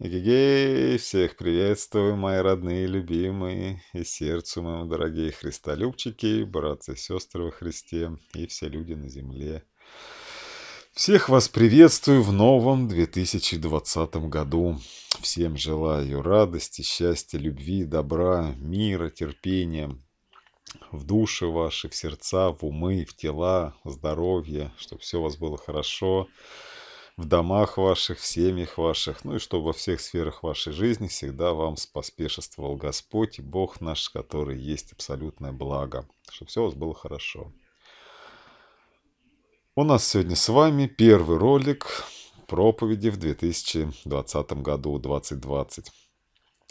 Эгегей, всех приветствую, мои родные и любимые, и сердцу моему, дорогие христолюбчики, братцы и сестры во Христе, и все люди на земле. Всех вас приветствую в новом 2020 году. Всем желаю радости, счастья, любви, добра, мира, терпения, в души ваши, в сердца, в умы, в тела, здоровья, чтобы все у вас было хорошо. Хорошо в домах ваших, в семьях ваших, ну и чтобы во всех сферах вашей жизни всегда вам поспешествовал Господь и Бог наш, который есть абсолютное благо, чтобы все у вас было хорошо. У нас сегодня с вами первый ролик проповеди в 2020 году, 2020.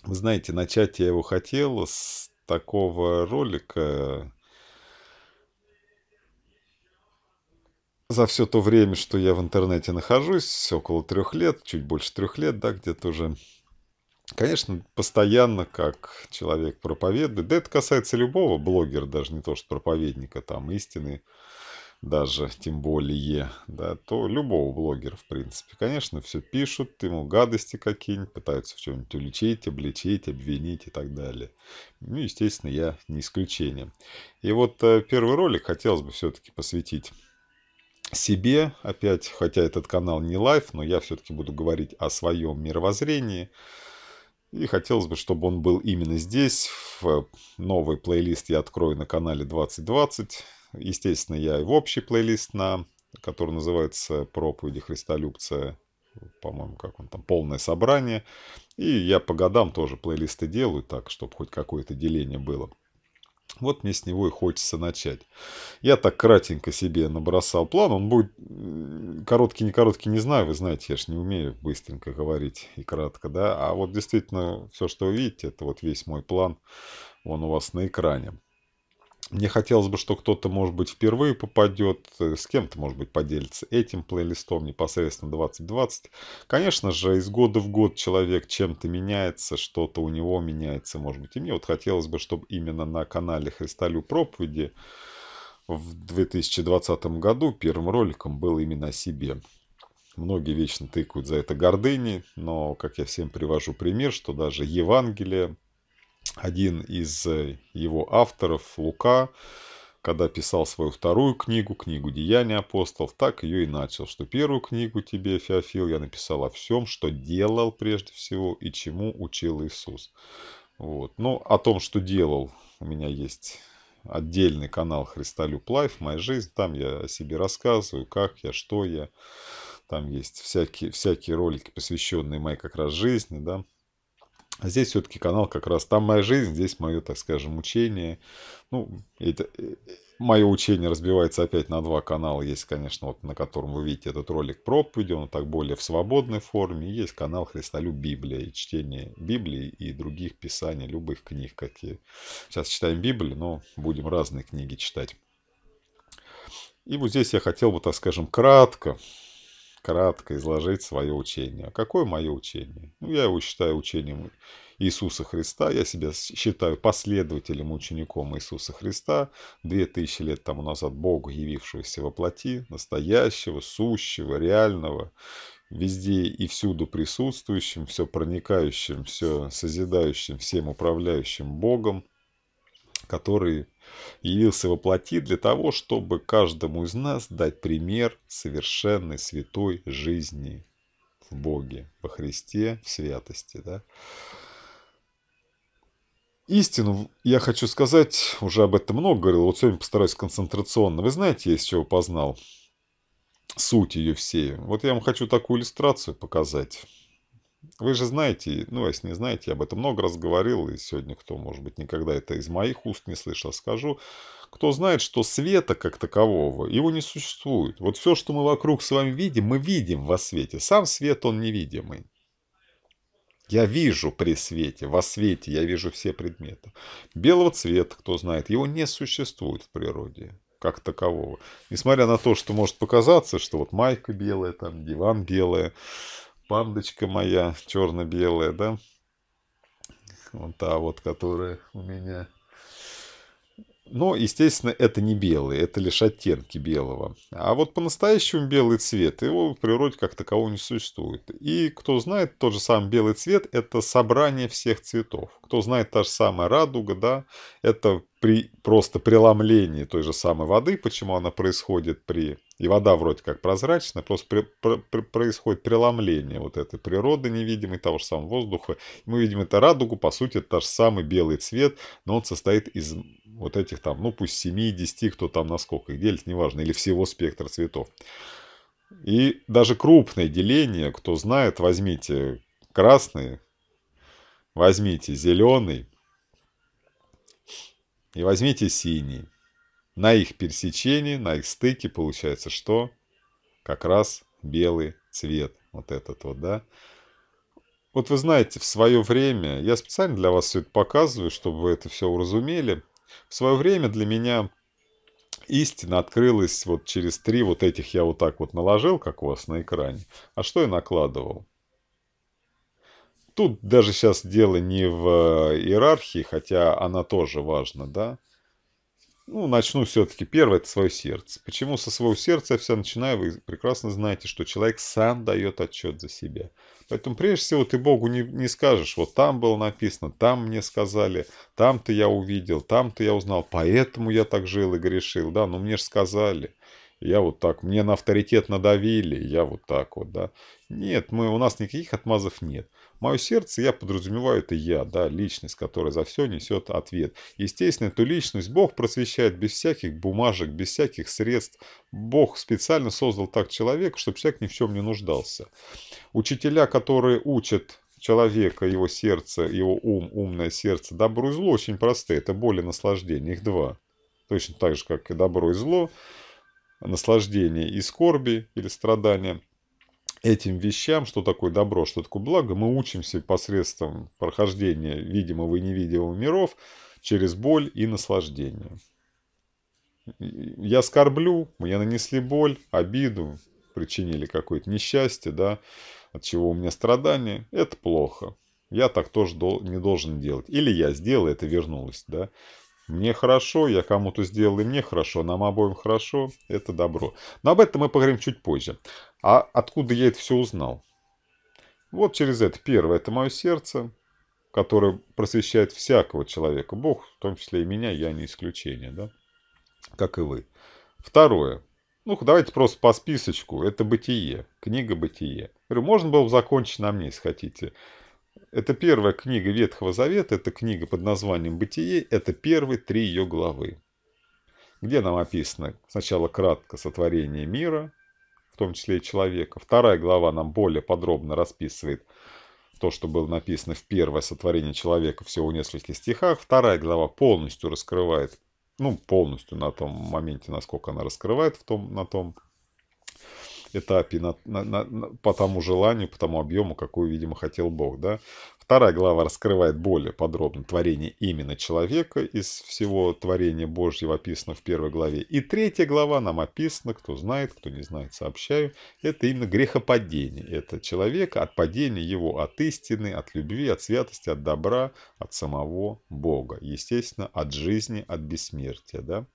Вы знаете, начать я его хотел с такого ролика, За все то время, что я в интернете нахожусь, около трех лет, чуть больше трех лет, да, где-то уже, конечно, постоянно, как человек проповедует, да это касается любого блогера, даже не то, что проповедника, там, истины, даже тем более, да, то любого блогера, в принципе. Конечно, все пишут, ему гадости какие-нибудь, пытаются в чем-нибудь уличить, обличить, обвинить и так далее. Ну, естественно, я не исключение. И вот э, первый ролик хотелось бы все-таки посвятить себе, опять, хотя этот канал не лайф но я все-таки буду говорить о своем мировоззрении. И хотелось бы, чтобы он был именно здесь. В новый плейлист я открою на канале 2020. Естественно, я и в общий плейлист, на, который называется «Проповеди Христолюбца», по-моему, как он там, полное собрание. И я по годам тоже плейлисты делаю так, чтобы хоть какое-то деление было. Вот мне с него и хочется начать. Я так кратенько себе набросал план. Он будет короткий, не короткий, не знаю. Вы знаете, я же не умею быстренько говорить и кратко, да. А вот действительно, все, что вы видите, это вот весь мой план. Он у вас на экране. Мне хотелось бы, что кто-то, может быть, впервые попадет, э, с кем-то, может быть, поделится этим плейлистом непосредственно 2020. Конечно же, из года в год человек чем-то меняется, что-то у него меняется, может быть. И мне вот хотелось бы, чтобы именно на канале «Христалю проповеди» в 2020 году первым роликом был именно о себе. Многие вечно тыкают за это гордыни, но, как я всем привожу пример, что даже Евангелие один из э, его авторов, Лука, когда писал свою вторую книгу, книгу «Деяния апостолов», так ее и начал, что первую книгу тебе, Феофил, я написал о всем, что делал прежде всего и чему учил Иисус. Вот. Ну, о том, что делал, у меня есть отдельный канал «Христолюб Лайф», «Моя жизнь», там я о себе рассказываю, как я, что я. Там есть всякие, всякие ролики, посвященные моей как раз жизни, да. А здесь все-таки канал как раз там моя жизнь, здесь мое, так скажем, учение. Ну, это, э, мое учение разбивается опять на два канала. Есть, конечно, вот на котором вы видите этот ролик проповеди, он так более в свободной форме. Есть канал Христолюб Библия и чтение Библии и других писаний, любых книг, какие. Сейчас читаем Библию, но будем разные книги читать. И вот здесь я хотел бы, так скажем, кратко кратко изложить свое учение. Какое мое учение? Ну, я его считаю учением Иисуса Христа. Я себя считаю последователем, учеником Иисуса Христа, две тысячи лет тому назад Бога, явившегося во плоти, настоящего, сущего, реального, везде и всюду присутствующим, все проникающим, все созидающим, всем управляющим Богом, который явился во плоти для того, чтобы каждому из нас дать пример совершенной святой жизни в Боге, во Христе, в святости. Да? Истину, я хочу сказать, уже об этом много говорил, вот сегодня постараюсь концентрационно. Вы знаете, я из чего познал суть ее всей. Вот я вам хочу такую иллюстрацию показать. Вы же знаете, ну, если не знаете, я об этом много раз говорил, и сегодня кто, может быть, никогда это из моих уст не слышал, скажу. Кто знает, что света как такового, его не существует. Вот все, что мы вокруг с вами видим, мы видим во свете. Сам свет, он невидимый. Я вижу при свете, во свете я вижу все предметы. Белого цвета, кто знает, его не существует в природе как такового. Несмотря на то, что может показаться, что вот майка белая, там диван белая, пандочка моя черно-белая, да? Вот та вот, которая у меня. Но, ну, естественно, это не белый, это лишь оттенки белого. А вот по-настоящему белый цвет, его в природе как такового не существует. И кто знает, тот же самый белый цвет – это собрание всех цветов. Кто знает, та же самая радуга, да, это при просто преломление той же самой воды, почему она происходит при и вода вроде как прозрачная, просто при, при, при, происходит преломление вот этой природы невидимой, того же самого воздуха. мы видим это радугу, по сути, это тот же самый белый цвет, но он состоит из вот этих там, ну пусть 7, 10, кто там на сколько их делит, неважно, или всего спектра цветов. И даже крупное деление, кто знает, возьмите красный, возьмите зеленый и возьмите синий. На их пересечении, на их стыке получается что? Как раз белый цвет. Вот этот вот, да? Вот вы знаете, в свое время, я специально для вас все это показываю, чтобы вы это все уразумели. В свое время для меня истина открылась вот через три вот этих я вот так вот наложил, как у вас на экране. А что я накладывал? Тут даже сейчас дело не в иерархии, хотя она тоже важна, да? ну, начну все-таки первое, это свое сердце. Почему со своего сердца я все начинаю? Вы прекрасно знаете, что человек сам дает отчет за себя. Поэтому прежде всего ты Богу не, не скажешь, вот там было написано, там мне сказали, там-то я увидел, там-то я узнал, поэтому я так жил и грешил, да, но «Ну, мне же сказали. Я вот так, мне на авторитет надавили, я вот так вот, да. Нет, мы, у нас никаких отмазов нет. Мое сердце, я подразумеваю, это я, да, личность, которая за все несет ответ. Естественно, эту личность Бог просвещает без всяких бумажек, без всяких средств. Бог специально создал так человека, чтобы человек ни в чем не нуждался. Учителя, которые учат человека, его сердце, его ум, умное сердце, добро и зло очень простые. Это боль и наслаждение. Их два. Точно так же, как и добро и зло, наслаждение и скорби или страдания этим вещам, что такое добро, что такое благо, мы учимся посредством прохождения видимого и невидимого миров через боль и наслаждение. Я скорблю, мне нанесли боль, обиду, причинили какое-то несчастье, да, от чего у меня страдания, это плохо. Я так тоже не должен делать. Или я сделал это, вернулось, да. Мне хорошо, я кому-то сделал, и мне хорошо, нам обоим хорошо, это добро. Но об этом мы поговорим чуть позже. А откуда я это все узнал? Вот через это. Первое, это мое сердце, которое просвещает всякого человека. Бог, в том числе и меня, я не исключение, да? Как и вы. Второе. Ну, давайте просто по списочку. Это «Бытие», книга «Бытие». Говорю, можно было бы закончить на мне, если хотите. Это первая книга Ветхого Завета, это книга под названием «Бытие», это первые три ее главы, где нам описано сначала кратко сотворение мира, в том числе и человека. Вторая глава нам более подробно расписывает то, что было написано в первое сотворение человека всего в нескольких стихах. Вторая глава полностью раскрывает, ну, полностью на том моменте, насколько она раскрывает в том, на том этапе, на, на, на, по тому желанию, по тому объему, какой, видимо, хотел Бог. Да? Вторая глава раскрывает более подробно творение именно человека из всего творения Божьего, описано в первой главе. И третья глава нам описана, кто знает, кто не знает, сообщаю, это именно грехопадение. Это человека, от падения его от истины, от любви, от святости, от добра, от самого Бога. Естественно, от жизни, от бессмертия. Да?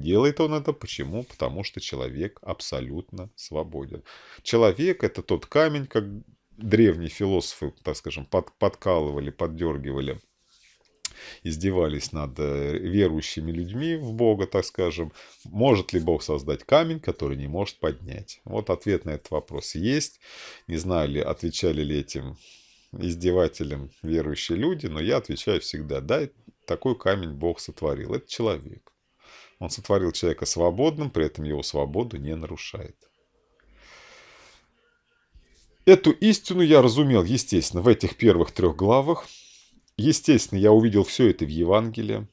Делает он это почему? Потому что человек абсолютно свободен. Человек – это тот камень, как древние философы, так скажем, под, подкалывали, поддергивали, издевались над э, верующими людьми в Бога, так скажем. Может ли Бог создать камень, который не может поднять? Вот ответ на этот вопрос есть. Не знаю, ли отвечали ли этим издевателям верующие люди, но я отвечаю всегда, да, такой камень Бог сотворил. Это человек. Он сотворил человека свободным, при этом его свободу не нарушает. Эту истину я разумел, естественно, в этих первых трех главах. Естественно, я увидел все это в Евангелии.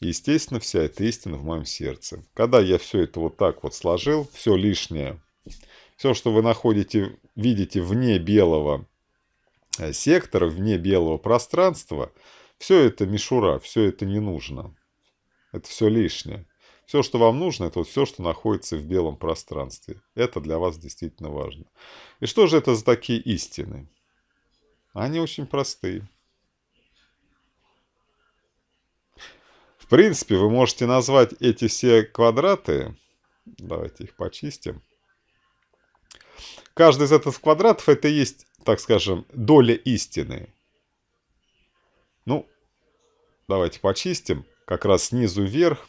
Естественно, вся эта истина в моем сердце. Когда я все это вот так вот сложил, все лишнее, все, что вы находите, видите вне белого э, сектора, вне белого пространства, все это мишура, все это не нужно. Это все лишнее. Все, что вам нужно, это вот все, что находится в белом пространстве. Это для вас действительно важно. И что же это за такие истины? Они очень простые. В принципе, вы можете назвать эти все квадраты. Давайте их почистим. Каждый из этих квадратов это и есть, так скажем, доля истины. Ну, давайте почистим как раз снизу вверх.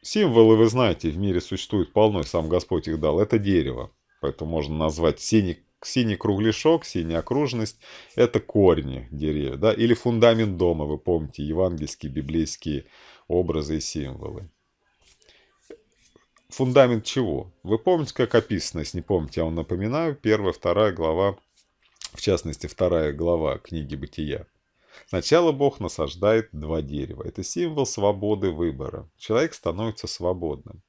Символы, вы знаете, в мире существует полно, и сам Господь их дал. Это дерево, поэтому можно назвать синий, синий кругляшок, синяя окружность. Это корни деревьев, да, или фундамент дома, вы помните, евангельские, библейские образы и символы фундамент чего? Вы помните, как описано, если не помните, я вам напоминаю, первая, вторая глава, в частности, вторая глава книги «Бытия». Сначала Бог насаждает два дерева. Это символ свободы выбора. Человек становится свободным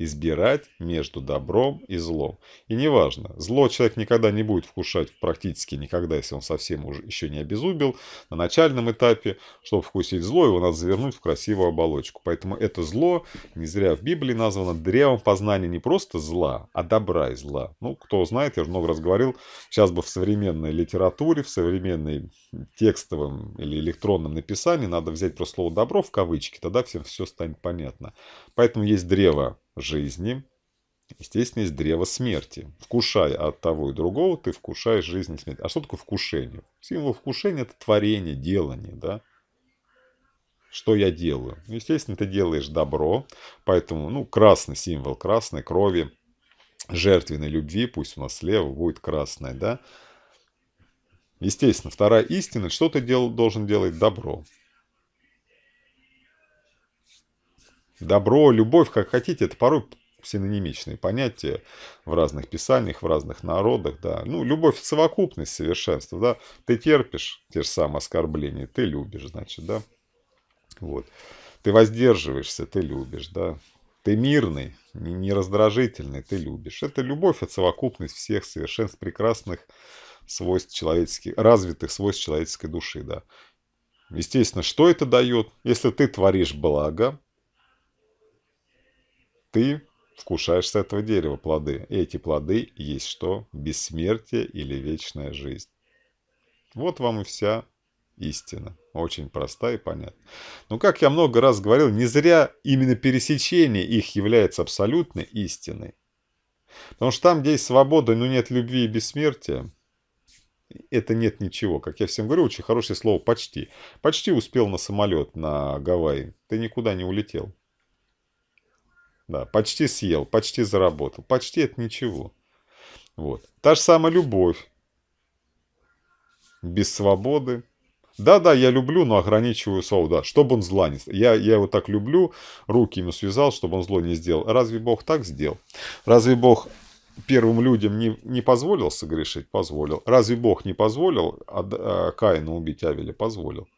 избирать между добром и злом. И неважно, зло человек никогда не будет вкушать практически никогда, если он совсем уже еще не обезубил. На начальном этапе, чтобы вкусить зло, его надо завернуть в красивую оболочку. Поэтому это зло не зря в Библии названо древом познания не просто зла, а добра и зла. Ну, кто знает, я уже много раз говорил, сейчас бы в современной литературе, в современной текстовом или электронном написании надо взять про слово «добро» в кавычки, тогда всем все станет понятно. Поэтому есть древо жизни, естественно, есть древо смерти. Вкушая от того и другого, ты вкушаешь жизнь и смерть. А что такое вкушение? Символ вкушения – это творение, делание, да? Что я делаю? Ну, естественно, ты делаешь добро, поэтому, ну, красный символ красной крови, жертвенной любви, пусть у нас слева будет красная, да? Естественно, вторая истина, что ты дел, должен делать добро. Добро, любовь, как хотите, это порой синонимичные понятия в разных писаниях, в разных народах, да. Ну, любовь – совокупность совершенства, да. Ты терпишь те же самые оскорбления, ты любишь, значит, да. Вот. Ты воздерживаешься, ты любишь, да. Ты мирный, не, не раздражительный, ты любишь. Это любовь, это совокупность всех совершенств прекрасных свойств человеческих, развитых свойств человеческой души, да. Естественно, что это дает? Если ты творишь благо, ты вкушаешь с этого дерева плоды. И эти плоды есть что? Бессмертие или вечная жизнь. Вот вам и вся истина. Очень проста и понятна. Но, как я много раз говорил, не зря именно пересечение их является абсолютной истиной. Потому что там, где есть свобода, но нет любви и бессмертия, это нет ничего. Как я всем говорю, очень хорошее слово «почти». Почти успел на самолет на Гавайи. Ты никуда не улетел. Да, почти съел, почти заработал, почти это ничего. Вот. Та же самая любовь. Без свободы. Да-да, я люблю, но ограничиваю свободу, да, чтобы он зла не... Я, я его так люблю, руки ему связал, чтобы он зло не сделал. Разве Бог так сделал? Разве Бог первым людям не, не позволил согрешить? Позволил. Разве Бог не позволил э, Каину убить Авеля? Позволил.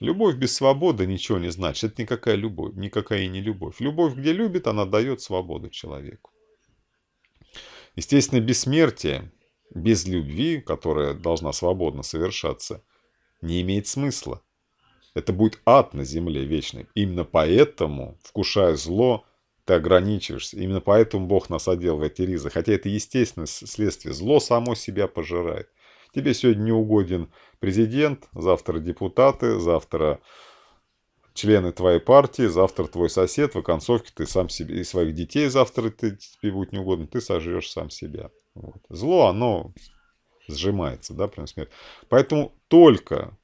Любовь без свободы ничего не значит. Это никакая любовь, никакая и не любовь. Любовь, где любит, она дает свободу человеку. Естественно, бессмертие без любви, которая должна свободно совершаться, не имеет смысла. Это будет ад на земле вечный. Именно поэтому, вкушая зло, ты ограничиваешься. Именно поэтому Бог нас одел в эти ризы. Хотя это естественное следствие. Зло само себя пожирает. Тебе сегодня не угоден президент, завтра депутаты, завтра члены твоей партии, завтра твой сосед, в оконцовке ты сам себе, и своих детей завтра ты, тебе будет неугодно, ты сожрешь сам себя. Вот. Зло, оно сжимается, да, прям смерть. Поэтому только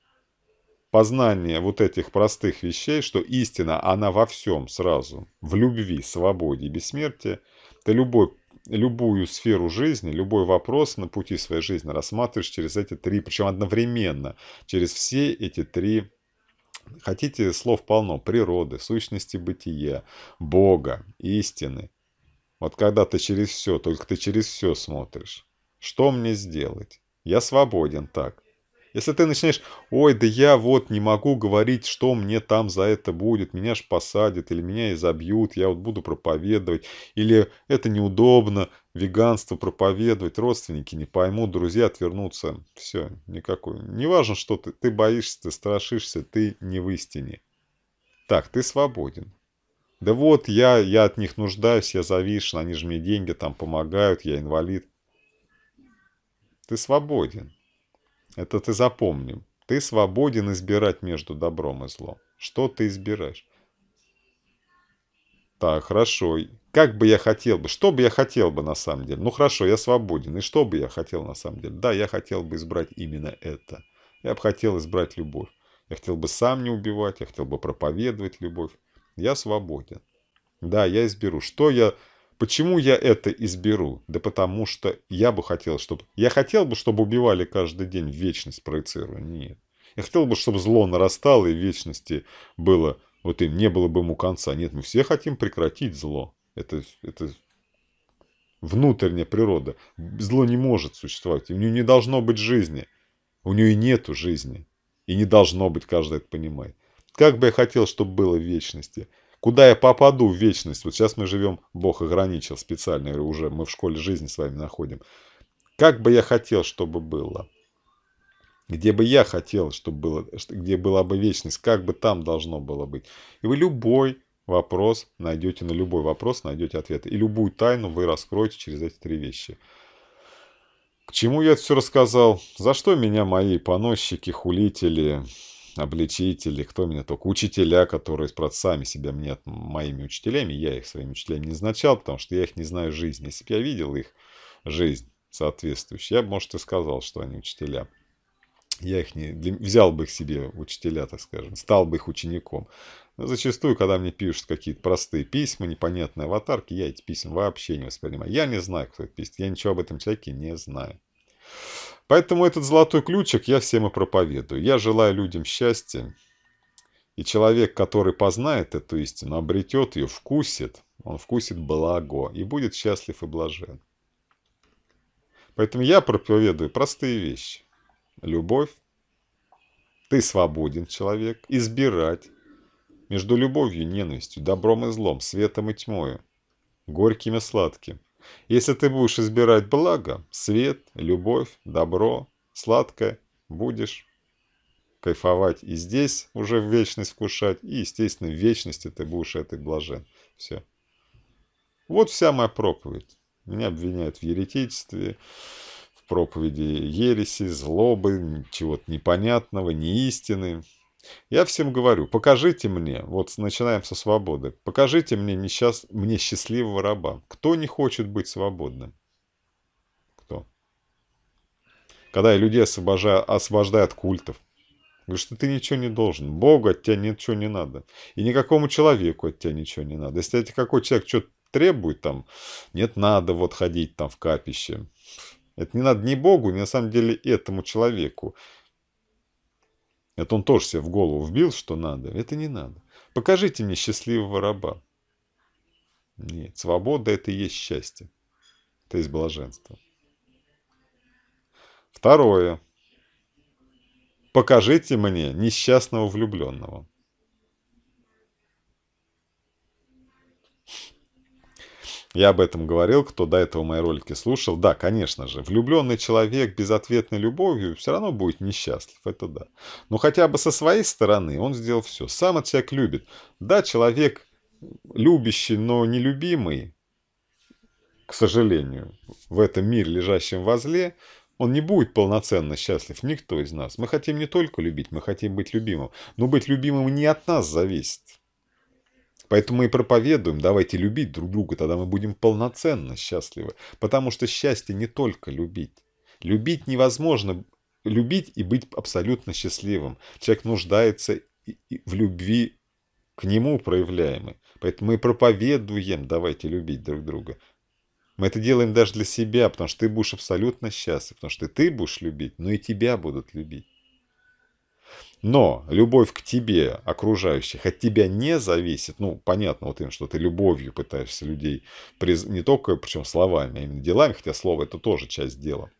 познание вот этих простых вещей, что истина, она во всем сразу, в любви, свободе и бессмертии, ты любой любую сферу жизни, любой вопрос на пути своей жизни рассматриваешь через эти три, причем одновременно, через все эти три Хотите слов полно природы, сущности бытия, Бога, истины. Вот когда ты через все, только ты через все смотришь. Что мне сделать? Я свободен так. Если ты начинаешь, ой, да я вот не могу говорить, что мне там за это будет, меня ж посадят, или меня изобьют, я вот буду проповедовать, или это неудобно, веганство проповедовать, родственники не поймут, друзья отвернутся. Все, никакой. Неважно, что ты, ты боишься, ты страшишься, ты не в истине. Так, ты свободен. Да вот, я, я от них нуждаюсь, я завишен, они же мне деньги там помогают, я инвалид. Ты свободен. Это ты запомни. Ты свободен избирать между добром и злом. Что ты избираешь? Так, хорошо. Как бы я хотел бы, что бы я хотел бы на самом деле? Ну хорошо, я свободен. И что бы я хотел на самом деле? Да, я хотел бы избрать именно это. Я бы хотел избрать любовь. Я хотел бы сам не убивать, я хотел бы проповедовать любовь. Я свободен. Да, я изберу. Что я Почему я это изберу? Да потому что я бы хотел, чтобы... Я хотел бы, чтобы убивали каждый день, в вечность проецирую. Нет. Я хотел бы, чтобы зло нарастало и в вечности было... Вот им не было бы ему конца. Нет, мы все хотим прекратить зло. Это, это внутренняя природа. Зло не может существовать. У нее не должно быть жизни. У нее и нету жизни. И не должно быть, каждый это понимает. Как бы я хотел, чтобы было в вечности – Куда я попаду в вечность? Вот сейчас мы живем, Бог ограничил специально, уже мы в школе жизни с вами находим. Как бы я хотел, чтобы было? Где бы я хотел, чтобы было, где была бы вечность? Как бы там должно было быть? И вы любой вопрос найдете, на любой вопрос найдете ответ. И любую тайну вы раскроете через эти три вещи. К чему я это все рассказал? За что меня мои поносчики, хулители, обличители, кто меня только, учителя, которые правда, сами себя мне моими учителями, я их своими учителями не назначал, потому что я их не знаю жизни. Если бы я видел их жизнь соответствующую, я бы, может, и сказал, что они учителя. Я их не для, взял бы их себе учителя, так скажем, стал бы их учеником. Но зачастую, когда мне пишут какие-то простые письма, непонятные аватарки, я эти письма вообще не воспринимаю. Я не знаю, кто это пишет, я ничего об этом человеке не знаю. Поэтому этот золотой ключик я всем и проповедую. Я желаю людям счастья. И человек, который познает эту истину, обретет ее, вкусит, он вкусит благо и будет счастлив и блажен. Поэтому я проповедую простые вещи. Любовь. Ты свободен, человек, избирать между любовью и ненавистью, добром и злом, светом и тьмою, горьким и сладким. Если ты будешь избирать благо, свет, любовь, добро, сладкое, будешь кайфовать и здесь уже в вечность вкушать, и, естественно, в вечности ты будешь этой блажен. Все. Вот вся моя проповедь. Меня обвиняют в еретичестве, в проповеди ереси, злобы, чего-то непонятного, неистины. Я всем говорю, покажите мне, вот начинаем со свободы, покажите мне, несчаст... мне счастливого раба. Кто не хочет быть свободным? Кто? Когда я людей освобождаю, освобождаю от культов. Говорю, что ты ничего не должен. Богу от тебя ничего не надо. И никакому человеку от тебя ничего не надо. Если тебе какой человек что-то требует, там, нет, надо вот ходить там в капище. Это не надо ни Богу, ни на самом деле этому человеку. Это он тоже себе в голову вбил, что надо. Это не надо. Покажите мне счастливого раба. Нет, свобода – это и есть счастье. то есть блаженство. Второе. Покажите мне несчастного влюбленного. Я об этом говорил, кто до этого мои ролики слушал. Да, конечно же, влюбленный человек безответной любовью все равно будет несчастлив, это да. Но хотя бы со своей стороны он сделал все. Сам от себя любит. Да, человек любящий, но нелюбимый, к сожалению, в этом мире, лежащем возле, он не будет полноценно счастлив, никто из нас. Мы хотим не только любить, мы хотим быть любимым. Но быть любимым не от нас зависит. Поэтому мы и проповедуем, давайте любить друг друга, тогда мы будем полноценно счастливы. Потому что счастье не только любить. Любить невозможно, любить и быть абсолютно счастливым. Человек нуждается в любви к нему проявляемой. Поэтому мы проповедуем, давайте любить друг друга. Мы это делаем даже для себя, потому что ты будешь абсолютно счастлив, потому что ты будешь любить, но и тебя будут любить. Но любовь к тебе, окружающих, от тебя не зависит. Ну, понятно вот им, что ты любовью пытаешься людей, приз... не только, причем словами, а именно делами, хотя слово это тоже часть дела.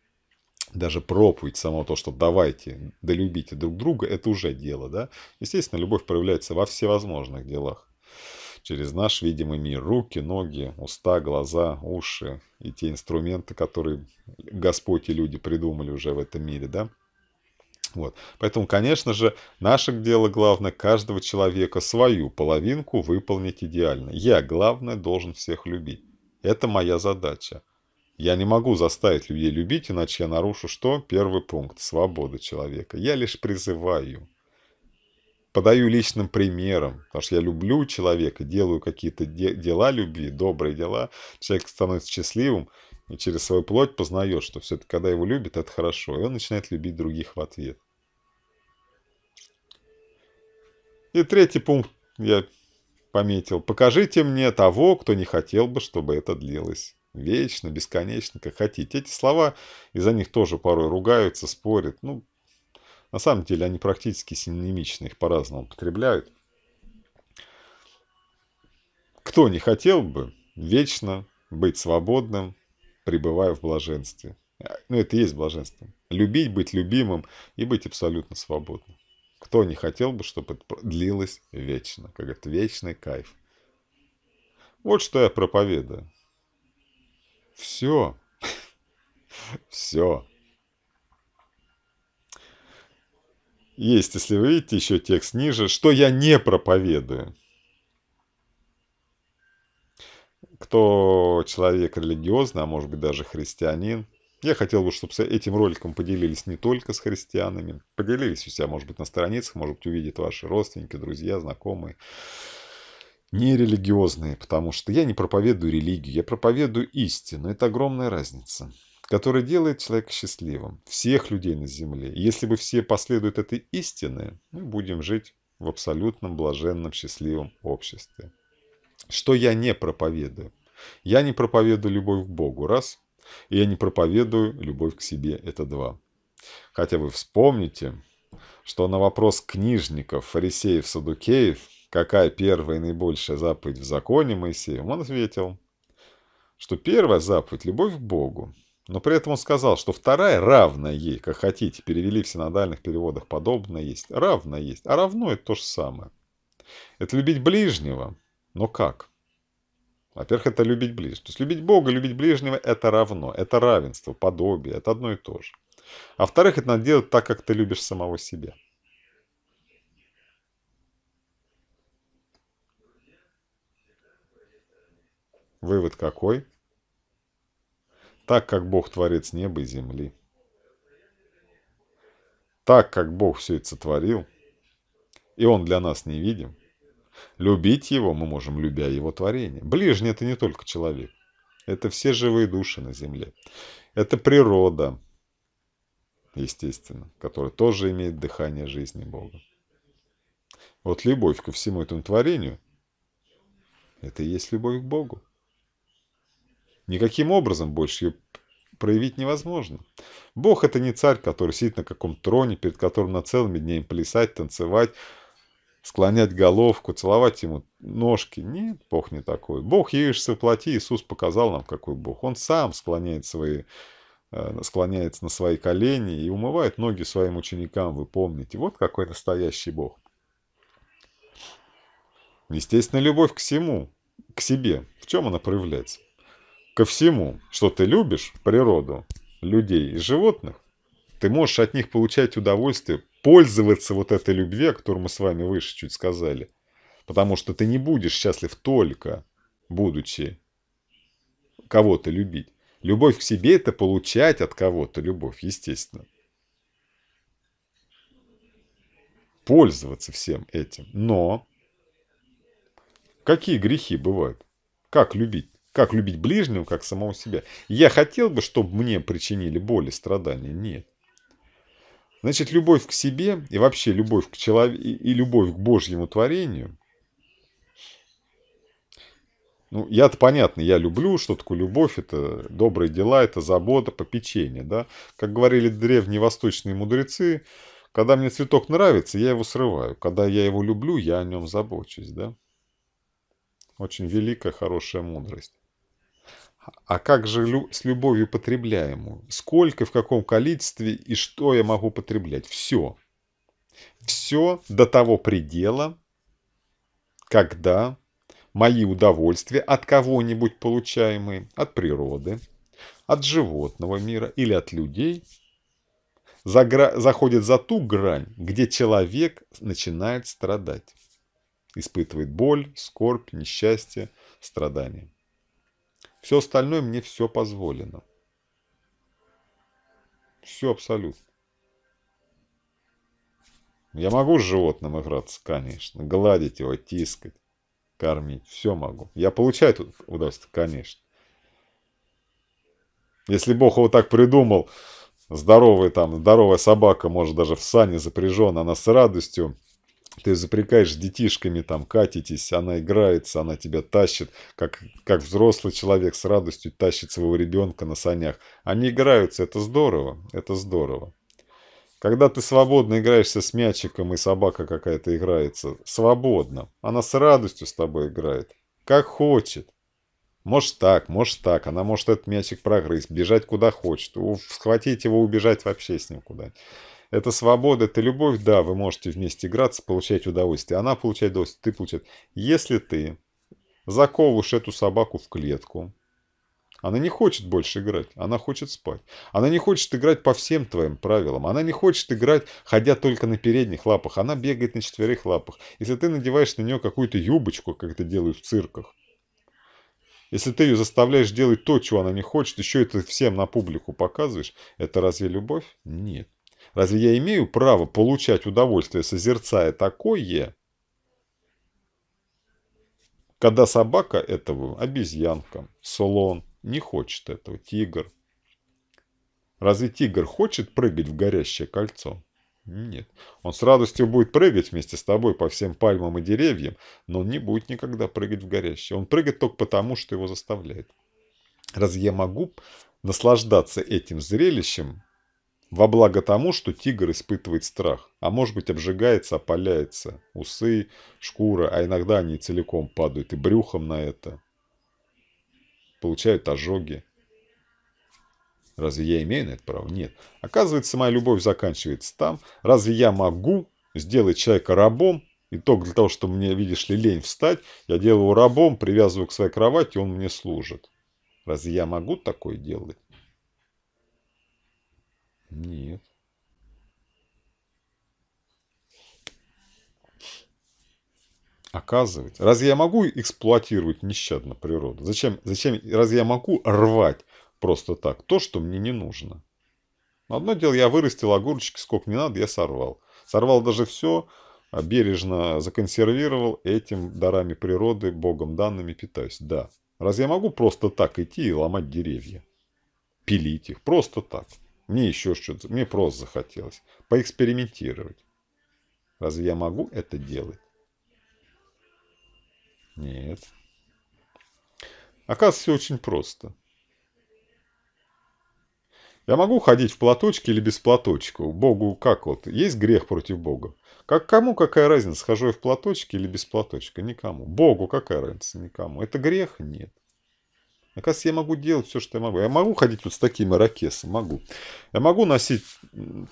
Даже проповедь само то, что давайте, долюбите друг друга, это уже дело, да? Естественно, любовь проявляется во всевозможных делах. Через наш видимый мир. Руки, ноги, уста, глаза, уши и те инструменты, которые Господь и люди придумали уже в этом мире, да? Вот. Поэтому, конечно же, наше дело главное каждого человека свою половинку выполнить идеально. Я, главное, должен всех любить. Это моя задача. Я не могу заставить людей любить, иначе я нарушу что? Первый пункт – свобода человека. Я лишь призываю. Подаю личным примером, потому что я люблю человека, делаю какие-то де дела любви, добрые дела. Человек становится счастливым – и через свою плоть познает, что все-таки когда его любит это хорошо. И он начинает любить других в ответ. И третий пункт я пометил. Покажите мне того, кто не хотел бы, чтобы это длилось. Вечно, бесконечно, как хотите. Эти слова, из-за них тоже порой ругаются, спорят. Ну, на самом деле они практически синонимичны, их по-разному употребляют. Кто не хотел бы вечно быть свободным, пребываю в блаженстве. А, ну, это и есть блаженство. Любить, быть любимым и быть абсолютно свободным. Кто не хотел бы, чтобы это длилось вечно? Как это вечный кайф. Вот что я проповедую. Все. Все. Есть, если вы видите, еще текст ниже, что я не проповедую. кто человек религиозный, а может быть даже христианин, я хотел бы, чтобы с этим роликом поделились не только с христианами, поделились у себя, может быть, на страницах, может быть, увидят ваши родственники, друзья, знакомые, нерелигиозные, потому что я не проповедую религию, я проповедую истину. Это огромная разница которая делает человека счастливым, всех людей на земле. если бы все последуют этой истины, мы будем жить в абсолютном блаженном счастливом обществе. Что я не проповедую? Я не проповедую любовь к Богу, раз. И я не проповедую любовь к себе, это два. Хотя вы вспомните, что на вопрос книжников, фарисеев, садукеев, какая первая и наибольшая заповедь в законе Моисея, он ответил, что первая заповедь – любовь к Богу. Но при этом он сказал, что вторая равна ей, как хотите, перевели в синодальных переводах подобно есть, равна есть, а равно – это то же самое. Это любить ближнего – но как? Во-первых, это любить ближнего. То есть любить Бога, любить ближнего – это равно, это равенство, подобие, это одно и то же. А во-вторых, это надо делать так, как ты любишь самого себя. Вывод какой? Так как Бог творец неба и земли, так как Бог все это сотворил, и Он для нас невидим – Любить его мы можем, любя его творение. Ближний – это не только человек. Это все живые души на земле. Это природа, естественно, которая тоже имеет дыхание жизни Бога. Вот любовь ко всему этому творению – это и есть любовь к Богу. Никаким образом больше ее проявить невозможно. Бог – это не царь, который сидит на каком троне, перед которым на целыми днями плясать, танцевать, склонять головку, целовать ему ножки. Нет, Бог не такой. Бог явишься в плоти, Иисус показал нам, какой Бог. Он сам склоняет свои э, склоняется на свои колени и умывает ноги своим ученикам, вы помните. Вот какой настоящий Бог. Естественно, любовь к всему, к себе. В чем она проявляется? Ко всему, что ты любишь, природу, людей и животных, ты можешь от них получать удовольствие пользоваться вот этой любви, о которой мы с вами выше чуть сказали. Потому что ты не будешь счастлив только будучи кого-то любить. Любовь к себе – это получать от кого-то любовь, естественно. Пользоваться всем этим. Но какие грехи бывают? Как любить? Как любить ближнего, как самого себя? Я хотел бы, чтобы мне причинили боль и страдания? Нет. Значит, любовь к себе и вообще любовь к человеку и любовь к Божьему творению. Ну, я-то понятно, я люблю, что такое любовь, это добрые дела, это забота, попечение, да. Как говорили древние восточные мудрецы, когда мне цветок нравится, я его срываю. Когда я его люблю, я о нем забочусь, да. Очень великая, хорошая мудрость. А как же лю с любовью потребляемую? Сколько, в каком количестве и что я могу потреблять? Все. Все до того предела, когда мои удовольствия от кого-нибудь получаемые, от природы, от животного мира или от людей, загра... заходят за ту грань, где человек начинает страдать. Испытывает боль, скорбь, несчастье, страдания. Все остальное мне все позволено. Все абсолютно. Я могу с животным играться, конечно. Гладить его, тискать, кормить. Все могу. Я получаю тут удовольствие, конечно. Если Бог его так придумал, здоровая там, здоровая собака, может, даже в сане запряжена, она с радостью ты запрекаешь детишками, там, катитесь, она играется, она тебя тащит, как, как взрослый человек с радостью тащит своего ребенка на санях. Они играются, это здорово, это здорово. Когда ты свободно играешься с мячиком и собака какая-то играется, свободно, она с радостью с тобой играет, как хочет. Может так, может так, она может этот мячик прогрызть, бежать куда хочет, схватить его, убежать вообще с ним куда-нибудь. Это свобода, это любовь, да, вы можете вместе играться, получать удовольствие. Она получает удовольствие, ты получаешь. Если ты заковываешь эту собаку в клетку, она не хочет больше играть, она хочет спать. Она не хочет играть по всем твоим правилам. Она не хочет играть, ходя только на передних лапах. Она бегает на четверых лапах. Если ты надеваешь на нее какую-то юбочку, как это делают в цирках, если ты ее заставляешь делать то, чего она не хочет, еще это всем на публику показываешь, это разве любовь? Нет. Разве я имею право получать удовольствие, созерцая такое, когда собака этого, обезьянка, слон, не хочет этого, тигр? Разве тигр хочет прыгать в горящее кольцо? Нет. Он с радостью будет прыгать вместе с тобой по всем пальмам и деревьям, но он не будет никогда прыгать в горящее. Он прыгает только потому, что его заставляет. Разве я могу наслаждаться этим зрелищем, во благо тому, что тигр испытывает страх, а может быть обжигается, опаляется. Усы, шкура, а иногда они целиком падают и брюхом на это. Получают ожоги. Разве я имею на это право? Нет. Оказывается, моя любовь заканчивается там. Разве я могу сделать человека рабом? И только для того, чтобы мне, видишь ли, лень встать, я делаю его рабом, привязываю к своей кровати, он мне служит. Разве я могу такое делать? Нет. Оказывается. Разве я могу эксплуатировать нещадно природу? Зачем, зачем, разве я могу рвать просто так то, что мне не нужно? Одно дело, я вырастил огурчики, сколько не надо, я сорвал. Сорвал даже все, а бережно законсервировал, этим дарами природы, богом данными питаюсь. Да. Разве я могу просто так идти и ломать деревья? Пилить их? Просто так мне еще что-то, мне просто захотелось поэкспериментировать. Разве я могу это делать? Нет. Оказывается, все очень просто. Я могу ходить в платочке или без платочка? Богу как вот? Есть грех против Бога? Как кому какая разница, хожу я в платочке или без платочка? Никому. Богу какая разница? Никому. Это грех? Нет. Оказывается, я могу делать все, что я могу. Я могу ходить вот с такими ирокесом, могу. Я могу носить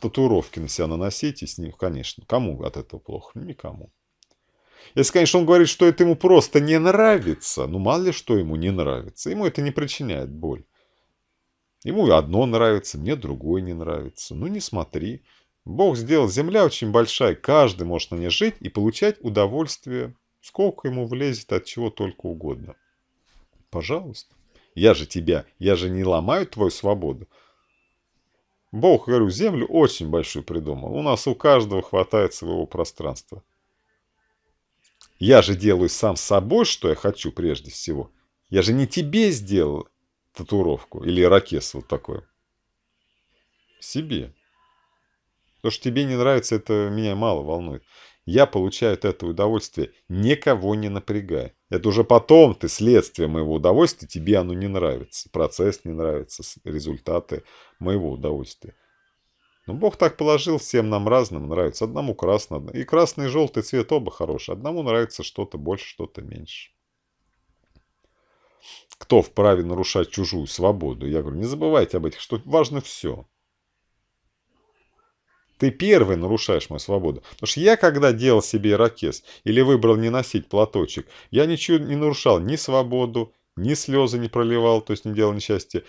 татуировки на себя наносить и с ним, конечно. Кому от этого плохо? Никому. Если, конечно, он говорит, что это ему просто не нравится, ну мало ли что ему не нравится. Ему это не причиняет боль. Ему одно нравится, мне другое не нравится. Ну не смотри. Бог сделал земля очень большая, каждый может на ней жить и получать удовольствие, сколько ему влезет от чего только угодно. Пожалуйста. Я же тебя, я же не ломаю твою свободу. Бог, говорю, землю очень большую придумал. У нас у каждого хватает своего пространства. Я же делаю сам собой, что я хочу прежде всего. Я же не тебе сделал татуировку или ракес вот такой. Себе. То, что тебе не нравится, это меня мало волнует. Я получаю от этого удовольствие, никого не напрягая. Это уже потом ты следствие моего удовольствия, тебе оно не нравится. Процесс не нравится, результаты моего удовольствия. Но ну, Бог так положил, всем нам разным нравится. Одному красный, и красный, и желтый цвет оба хорошие. Одному нравится что-то больше, что-то меньше. Кто вправе нарушать чужую свободу? Я говорю, не забывайте об этих, что важно все. Ты первый нарушаешь мою свободу. Потому что я, когда делал себе ирокез или выбрал не носить платочек, я ничего не нарушал, ни свободу, ни слезы не проливал, то есть не делал несчастья.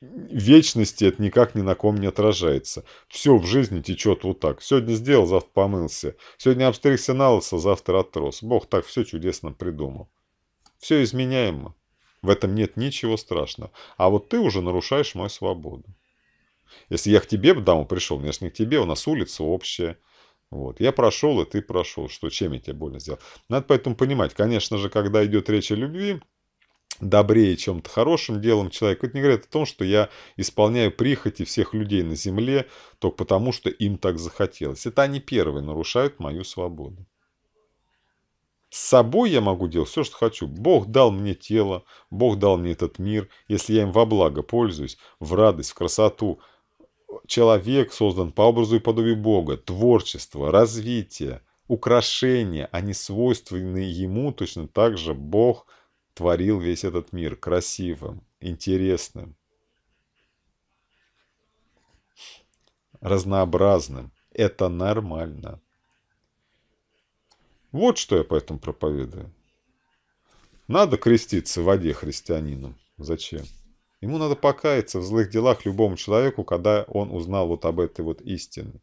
Вечности это никак ни на ком не отражается. Все в жизни течет вот так. Сегодня сделал, завтра помылся. Сегодня обстригся на лысо, завтра отрос. Бог так все чудесно придумал. Все изменяемо. В этом нет ничего страшного. А вот ты уже нарушаешь мою свободу. Если я к тебе в даму пришел, я же не к тебе, у нас улица общая. Вот. Я прошел, и ты прошел. Что, чем я тебе больно сделал? Надо поэтому понимать, конечно же, когда идет речь о любви, добрее чем-то хорошим делом человек. Это не говорит о том, что я исполняю прихоти всех людей на земле только потому, что им так захотелось. Это они первые нарушают мою свободу. С собой я могу делать все, что хочу. Бог дал мне тело, Бог дал мне этот мир. Если я им во благо пользуюсь, в радость, в красоту, человек создан по образу и подобию Бога, творчество, развитие, украшение, они свойственны ему точно так же Бог творил весь этот мир красивым, интересным, разнообразным. Это нормально. Вот что я поэтому проповедую. Надо креститься в воде христианином. Зачем? Ему надо покаяться в злых делах любому человеку, когда он узнал вот об этой вот истине.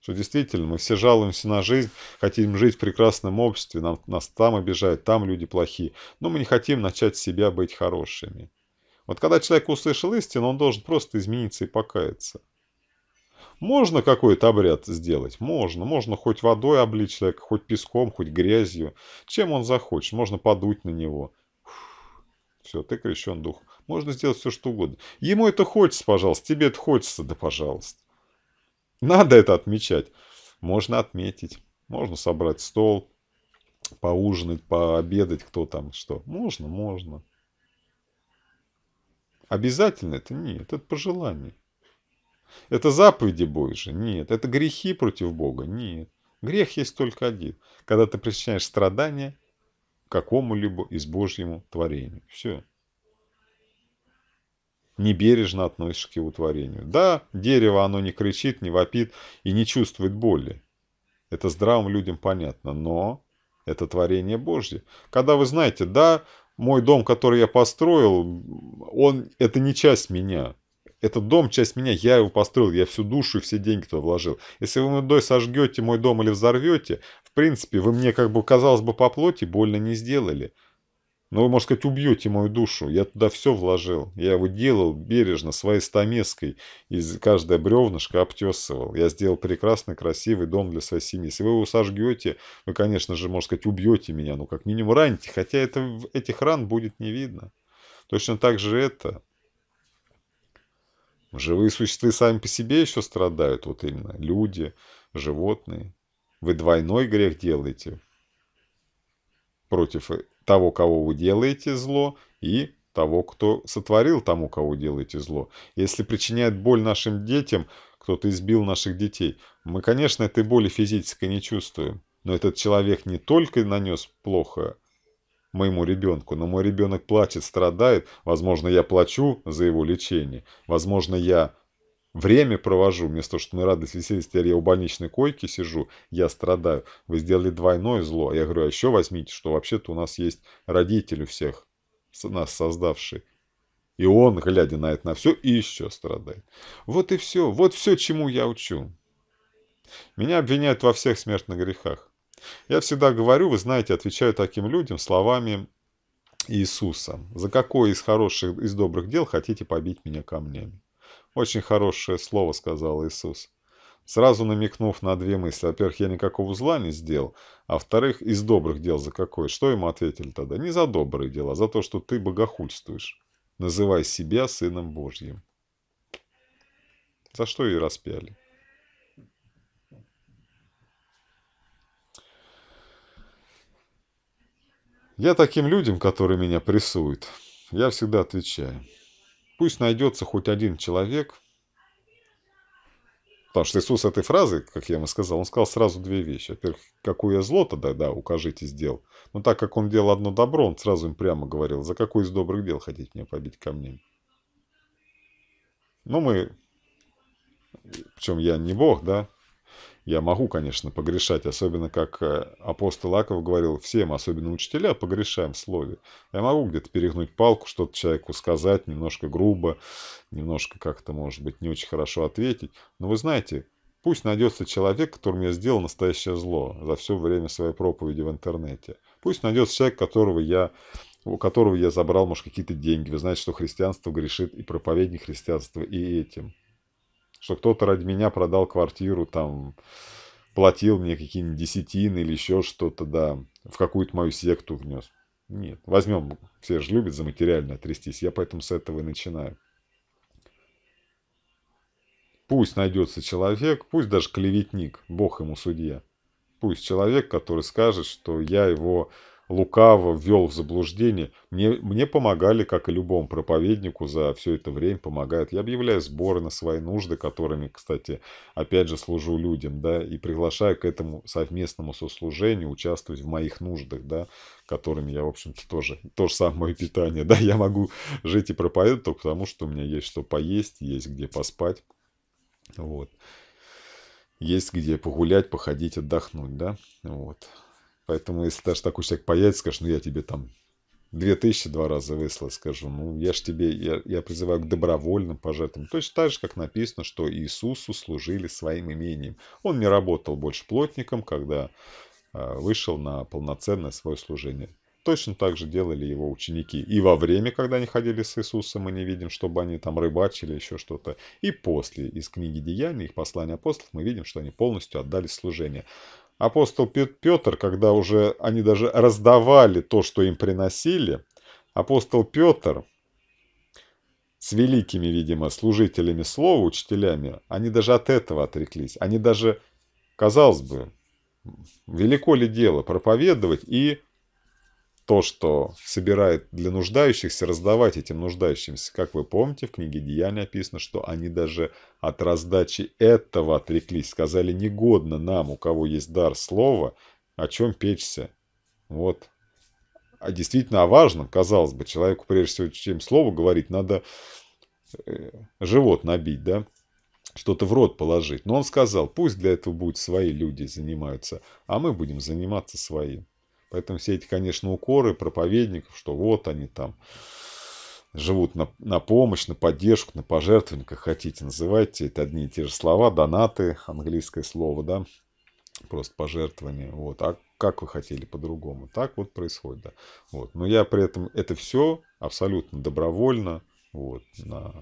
Что действительно, мы все жалуемся на жизнь, хотим жить в прекрасном обществе, нам, нас там обижают, там люди плохие, но мы не хотим начать себя быть хорошими. Вот когда человек услышал истину, он должен просто измениться и покаяться. Можно какой-то обряд сделать? Можно. Можно хоть водой облить человека, хоть песком, хоть грязью. Чем он захочет. Можно подуть на него. Все, ты крещен дух. Можно сделать все, что угодно. Ему это хочется, пожалуйста, тебе это хочется, да пожалуйста. Надо это отмечать. Можно отметить. Можно собрать стол, поужинать, пообедать, кто там что. Можно, можно. Обязательно это нет, это пожелание. Это заповеди Божьи? Нет. Это грехи против Бога? Нет. Грех есть только один. Когда ты причиняешь страдания какому-либо из Божьему творению. Все небережно относишься к его творению. Да, дерево оно не кричит, не вопит и не чувствует боли. Это здравым людям понятно, но это творение Божье. Когда вы знаете, да, мой дом, который я построил, он, это не часть меня. Этот дом – часть меня, я его построил, я всю душу и все деньги туда вложил. Если вы мной сожгете мой дом или взорвете, в принципе, вы мне, как бы, казалось бы, по плоти больно не сделали – но ну, вы, можно сказать, убьете мою душу. Я туда все вложил. Я его делал бережно, своей стамеской. И каждое бревнышко обтесывал. Я сделал прекрасный, красивый дом для своей семьи. Если вы его сожгете, вы, конечно же, можно сказать, убьете меня. Ну, как минимум, раните. Хотя это, этих ран будет не видно. Точно так же это. Живые существа сами по себе еще страдают. Вот именно люди, животные. Вы двойной грех делаете против того, кого вы делаете зло, и того, кто сотворил тому, кого делаете зло. Если причиняет боль нашим детям, кто-то избил наших детей, мы, конечно, этой боли физической не чувствуем. Но этот человек не только нанес плохо моему ребенку, но мой ребенок плачет, страдает. Возможно, я плачу за его лечение. Возможно, я Время провожу, вместо того, что мы радость веселье, теперь я у больничной койки сижу, я страдаю. Вы сделали двойное зло. Я говорю, а еще возьмите, что вообще-то у нас есть родители у всех, нас создавшие. И он, глядя на это на все, и еще страдает. Вот и все, вот все, чему я учу. Меня обвиняют во всех смертных грехах. Я всегда говорю, вы знаете, отвечаю таким людям словами Иисуса. За какое из хороших, из добрых дел хотите побить меня камнями? Очень хорошее слово сказал Иисус. Сразу намекнув на две мысли. Во-первых, я никакого зла не сделал. А во-вторых, из добрых дел за какое? Что ему ответили тогда? Не за добрые дела, а за то, что ты богохульствуешь. Называй себя сыном Божьим. За что и распяли. Я таким людям, которые меня прессуют, я всегда отвечаю – Пусть найдется хоть один человек, Потому что Иисус этой фразы, как я ему сказал, он сказал сразу две вещи. Во-первых, какое я зло тогда, да, укажите, сделал. Но так как он делал одно добро, он сразу им прямо говорил, за какое из добрых дел хотите меня побить камнями? Но ну, мы... Причем я не бог, да, я могу, конечно, погрешать, особенно как э, апостол Аков говорил, всем, особенно учителя, погрешаем в слове. Я могу где-то перегнуть палку, что-то человеку сказать, немножко грубо, немножко как-то, может быть, не очень хорошо ответить. Но вы знаете, пусть найдется человек, которому я сделал настоящее зло за все время своей проповеди в интернете. Пусть найдется человек, которого я у которого я забрал, может, какие-то деньги. Вы знаете, что христианство грешит и проповедник христианства, и этим что кто-то ради меня продал квартиру, там, платил мне какие-нибудь десятины или еще что-то, да, в какую-то мою секту внес. Нет, возьмем, все же любят за материальное трястись, я поэтому с этого и начинаю. Пусть найдется человек, пусть даже клеветник, бог ему судья. Пусть человек, который скажет, что я его лукаво ввел в заблуждение. Мне, мне помогали, как и любому проповеднику, за все это время помогают. Я объявляю сборы на свои нужды, которыми, кстати, опять же, служу людям, да, и приглашаю к этому совместному сослужению участвовать в моих нуждах, да, которыми я, в общем-то, тоже, то же самое питание, да, я могу жить и проповедовать только потому, что у меня есть что поесть, есть где поспать, вот. Есть где погулять, походить, отдохнуть, да, вот. Поэтому, если даже такой человек появится, скажешь, ну я тебе там две тысячи два раза выслал, скажу, ну я ж тебе, я, я призываю к добровольным пожертвованиям. Точно так же, как написано, что Иисусу служили своим имением. Он не работал больше плотником, когда а, вышел на полноценное свое служение. Точно так же делали его ученики. И во время, когда они ходили с Иисусом, мы не видим, чтобы они там рыбачили, еще что-то. И после, из книги Деяний, их послания апостолов, мы видим, что они полностью отдали служение. Апостол Петр, когда уже они даже раздавали то, что им приносили, апостол Петр с великими, видимо, служителями слова, учителями, они даже от этого отреклись. Они даже, казалось бы, велико ли дело проповедовать и то, что собирает для нуждающихся, раздавать этим нуждающимся. Как вы помните, в книге Деяния описано, что они даже от раздачи этого отреклись, сказали «негодно нам, у кого есть дар слова, о чем печься». Вот. А действительно о важном, казалось бы, человеку прежде всего, чем слово говорить, надо э, живот набить, да, что-то в рот положить. Но он сказал, пусть для этого будут свои люди занимаются, а мы будем заниматься своим. Поэтому все эти, конечно, укоры проповедников, что вот они там живут на, на помощь, на поддержку, на пожертвование, как хотите, называйте. Это одни и те же слова, донаты, английское слово, да, просто пожертвование. Вот. А как вы хотели по-другому? Так вот происходит, да. Вот. Но я при этом это все абсолютно добровольно, вот, на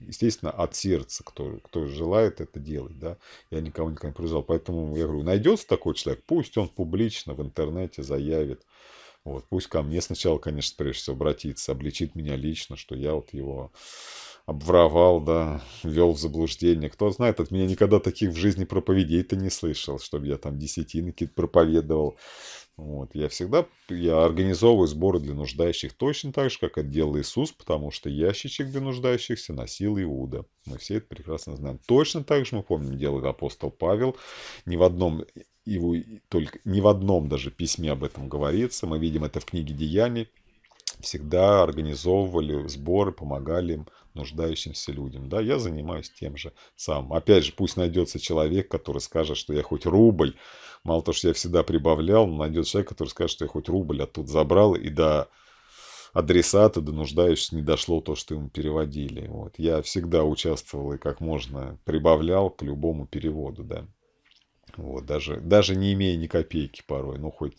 естественно, от сердца, кто, кто желает это делать, да, я никого никогда не призывал. Поэтому я говорю, найдется такой человек, пусть он публично в интернете заявит, вот, пусть ко мне сначала, конечно, прежде всего обратится, обличит меня лично, что я вот его обворовал, да, вел в заблуждение. Кто знает, от меня никогда таких в жизни проповедей-то не слышал, чтобы я там десятинки проповедовал. Вот. Я всегда я организовываю сборы для нуждающих точно так же, как это делал Иисус, потому что ящичек для нуждающихся носил Иуда. Мы все это прекрасно знаем. Точно так же мы помним, делает апостол Павел. Ни в одном его только ни в одном даже письме об этом говорится. Мы видим это в книге Деяний. Всегда организовывали сборы, помогали им нуждающимся людям. Да, я занимаюсь тем же сам. Опять же, пусть найдется человек, который скажет, что я хоть рубль Мало того, что я всегда прибавлял, но найдется человек, который скажет, что я хоть рубль оттуда забрал, и до адресата, до нуждающегося не дошло то, что ему переводили. Вот. Я всегда участвовал и как можно прибавлял к любому переводу, да. Вот, даже, даже не имея ни копейки порой, ну, хоть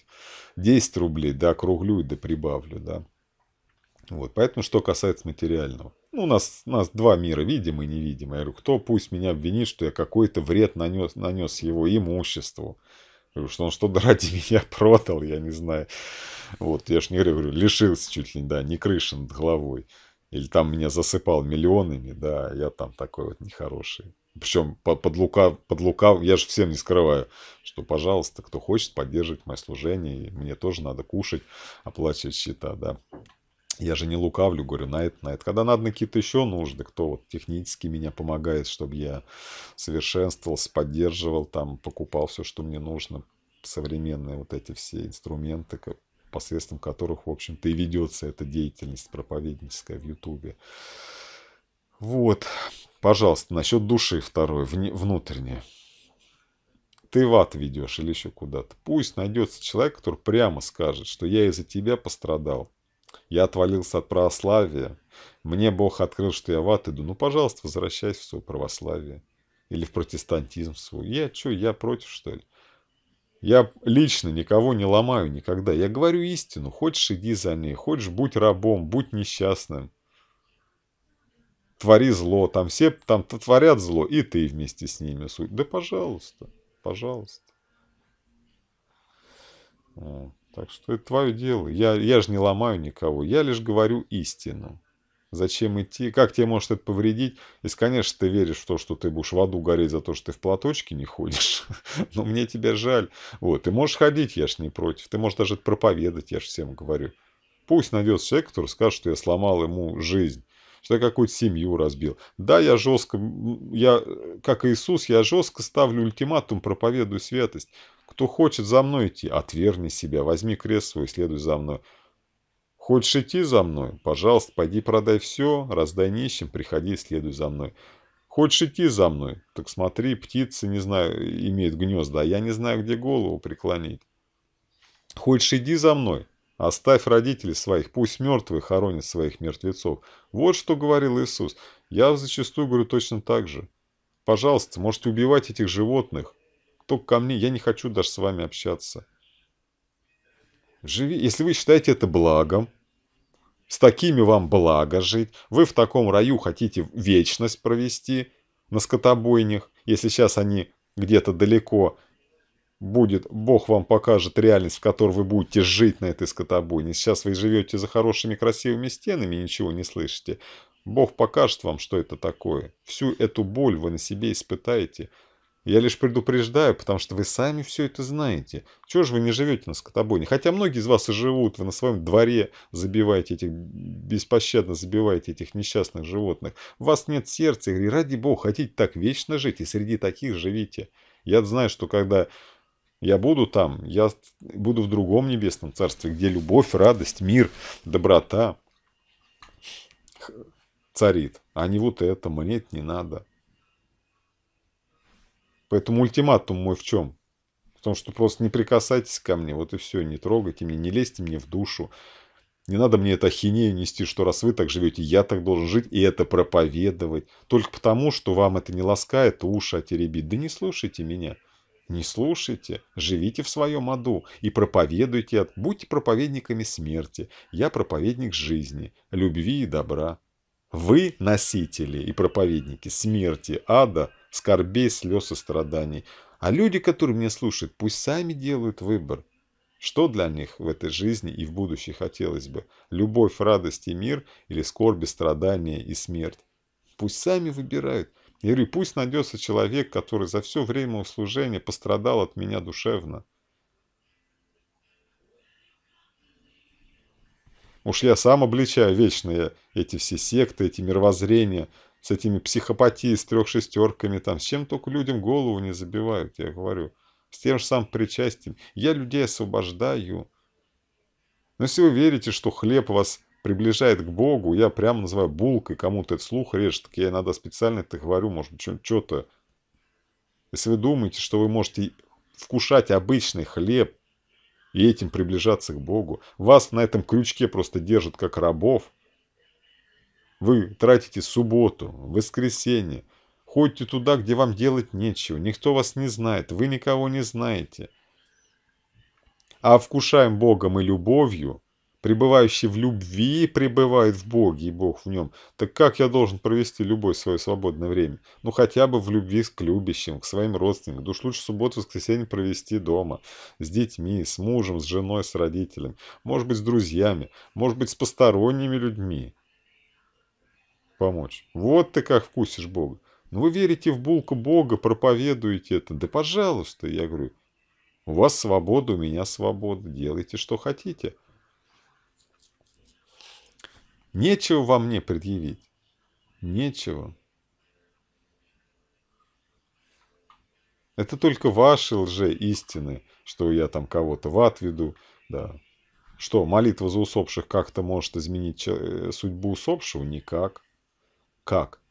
10 рублей, да, округлю и да прибавлю, да. Вот, поэтому, что касается материального. Ну, у нас, у нас два мира, видимый и невидимый. Я говорю, кто пусть меня обвинит, что я какой-то вред нанес, нанес его имуществу, Потому что он что-то ради меня продал, я не знаю. Вот, я ж не говорю, лишился чуть ли, не да, не крыши над головой. Или там меня засыпал миллионами, да, я там такой вот нехороший. Причем под, лука, под лука, я же всем не скрываю, что, пожалуйста, кто хочет, поддерживать мое служение, мне тоже надо кушать, оплачивать счета, да. Я же не лукавлю, говорю, на это, Когда надо на какие-то еще нужды, кто вот технически меня помогает, чтобы я совершенствовался, поддерживал, там, покупал все, что мне нужно, современные вот эти все инструменты, как, посредством которых, в общем-то, и ведется эта деятельность проповедническая в Ютубе. Вот, пожалуйста, насчет души второй, вне, внутренней ты в ад ведешь или еще куда-то. Пусть найдется человек, который прямо скажет, что я из-за тебя пострадал. Я отвалился от православия. Мне Бог открыл, что я в ад иду. Ну, пожалуйста, возвращайся в свое православие. Или в протестантизм свой. Я что, я против, что ли? Я лично никого не ломаю никогда. Я говорю истину. Хочешь, иди за ней. Хочешь, будь рабом, будь несчастным. Твори зло. Там все там творят зло, и ты вместе с ними. Да пожалуйста, пожалуйста. Вот. Так что это твое дело. Я, я же не ломаю никого. Я лишь говорю истину. Зачем идти? Как тебе может это повредить? Если, конечно, ты веришь в то, что ты будешь в аду гореть за то, что ты в платочке не ходишь, но мне тебя жаль. Вот, ты можешь ходить, я ж не против. Ты можешь даже это проповедовать, я же всем говорю. Пусть найдется человек, который скажет, что я сломал ему жизнь, что я какую-то семью разбил. Да, я жестко, я, э, как Иисус, я жестко ставлю ультиматум, проповедую святость. Кто хочет за мной идти, отверни себя, возьми крест свой, и следуй за мной. Хочешь идти за мной? Пожалуйста, пойди продай все, раздай нищим, приходи, и следуй за мной. Хочешь идти за мной? Так смотри, птицы, не знаю, имеют гнезда, а я не знаю, где голову преклонить. Хочешь иди за мной? Оставь родителей своих, пусть мертвые хоронят своих мертвецов. Вот что говорил Иисус. Я зачастую говорю точно так же. Пожалуйста, можете убивать этих животных, только ко мне, я не хочу даже с вами общаться. Живи, если вы считаете это благом, с такими вам благо жить, вы в таком раю хотите вечность провести на скотобойнях, если сейчас они где-то далеко будет, Бог вам покажет реальность, в которой вы будете жить на этой скотобойне. Сейчас вы живете за хорошими красивыми стенами и ничего не слышите. Бог покажет вам, что это такое. Всю эту боль вы на себе испытаете – я лишь предупреждаю, потому что вы сами все это знаете. Чего же вы не живете на скотобойне? Хотя многие из вас и живут, вы на своем дворе забиваете этих, беспощадно забиваете этих несчастных животных. У вас нет сердца, и ради бога, хотите так вечно жить, и среди таких живите. Я знаю, что когда я буду там, я буду в другом небесном царстве, где любовь, радость, мир, доброта царит. А не вот это, мне это не надо. Поэтому ультиматум мой в чем? В том, что просто не прикасайтесь ко мне, вот и все, не трогайте меня, не лезьте мне в душу. Не надо мне это ахинею нести, что раз вы так живете, я так должен жить и это проповедовать. Только потому, что вам это не ласкает, уши отеребит. Да не слушайте меня. Не слушайте, живите в своем аду и проповедуйте, будьте проповедниками смерти. Я проповедник жизни, любви и добра. Вы носители и проповедники смерти, ада, скорбей, слез и страданий. А люди, которые меня слушают, пусть сами делают выбор. Что для них в этой жизни и в будущем хотелось бы? Любовь, радость и мир или скорби, страдания и смерть? Пусть сами выбирают. Я говорю, пусть найдется человек, который за все время услужения пострадал от меня душевно. Уж я сам обличаю вечные эти все секты, эти мировоззрения – с этими психопатией, с трех шестерками, там, с чем только людям голову не забивают, я говорю, с тем же самым причастием. Я людей освобождаю. Но если вы верите, что хлеб вас приближает к Богу, я прямо называю булкой, кому-то этот слух режет, так я иногда специально это говорю, может, быть что-то. Если вы думаете, что вы можете вкушать обычный хлеб и этим приближаться к Богу, вас на этом крючке просто держат как рабов – вы тратите субботу, воскресенье. Ходите туда, где вам делать нечего. Никто вас не знает, вы никого не знаете. А вкушаем Богом и любовью, пребывающий в любви пребывает в Боге, и Бог в нем. Так как я должен провести любое свое свободное время? Ну, хотя бы в любви к любящим, к своим родственникам. Душ лучше субботу, воскресенье провести дома. С детьми, с мужем, с женой, с родителями. Может быть, с друзьями. Может быть, с посторонними людьми помочь. Вот ты как вкусишь Бога. Ну вы верите в булку Бога, проповедуете это. Да пожалуйста, я говорю. У вас свобода, у меня свобода. Делайте, что хотите. Нечего во мне предъявить. Нечего. Это только ваши лже-истины, что я там кого-то в ад веду. Да. Что, молитва за усопших как-то может изменить э, судьбу усопшего? Никак. Как?